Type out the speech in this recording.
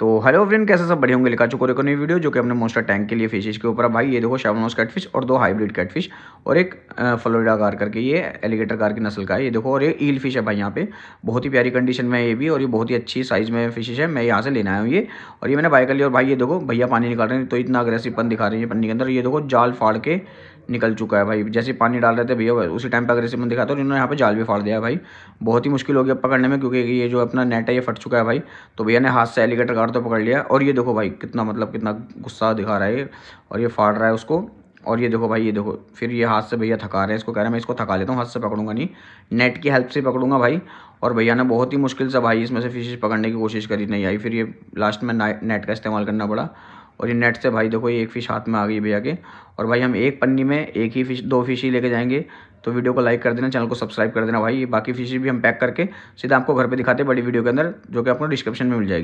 तो hello friend कैसे सब बढ़िया होंगे लिखा चुको एक नई वीडियो जो कि हमने मोस्टर टैंक के लिए फिशेज के ऊपर भाई ये देखो शेवनोस कैटफिश और दो हाइब्रिड कैटफिश और एक फ्लोरिडा कार करके ये एलिगेटर कार की नस्ल का है ये देखो और ये ईल फिश है भाई यहाँ पे बहुत ही प्यारी कंडीशन में है ये भी और ये बहुत ही अच्छी साइज में फिशेज है मैं यहाँ से लेना आया हूँ ये और ये मैंने बाय कर लिया और भाई ये देखो भैया पानी निकाल रहे हैं तो इतना अग्रेसिव पन दिखा रहे हैं पन्नी के अंदर ये देखो जाल फाड़ के निकल चुका है भाई जैसे पानी डाल रहे थे भैया उसी टाइम पर इसे में दिखा था इन्होंने यहाँ पे जाल भी फाड़ दिया भाई बहुत ही मुश्किल हो गया पकड़ने में क्योंकि ये जो अपना नेट है ये फट चुका है भाई तो भैया ने हाथ से एलिगेटर काट तो पकड़ लिया और ये देखो भाई कितना मतलब कितना गुस्सा दिखा रहा है और ये फाड़ रहा है उसको और ये देखो भाई ये देखो फिर ये हाथ से भैया थका रहे हैं इसको कह रहे हैं मैं इसको थका लेता हूँ हाथ से पकड़ूंगा नहीं नेट की हेल्प से पकड़ूंगा भाई और भैया ने बहुत ही मुश्किल से भाई इसमें से फिशेज पकड़ने की कोशिश करी नहीं आई फिर ये लास्ट में नेट का इस्तेमाल करना पड़ा और ये नेट से भाई देखो ये एक फ़िश हाथ में आ गई भैया के और भाई हम एक पन्नी में एक ही फिश दो फिश ही लेके जाएंगे तो वीडियो को लाइक कर देना चैनल को सब्सक्राइब कर देना भाई ये बाकी फिशेज भी हम पैक करके सीधा आपको घर पे दिखाते बड़ी वीडियो के अंदर जो कि आपको डिस्क्रिप्शन में मिल जाएगी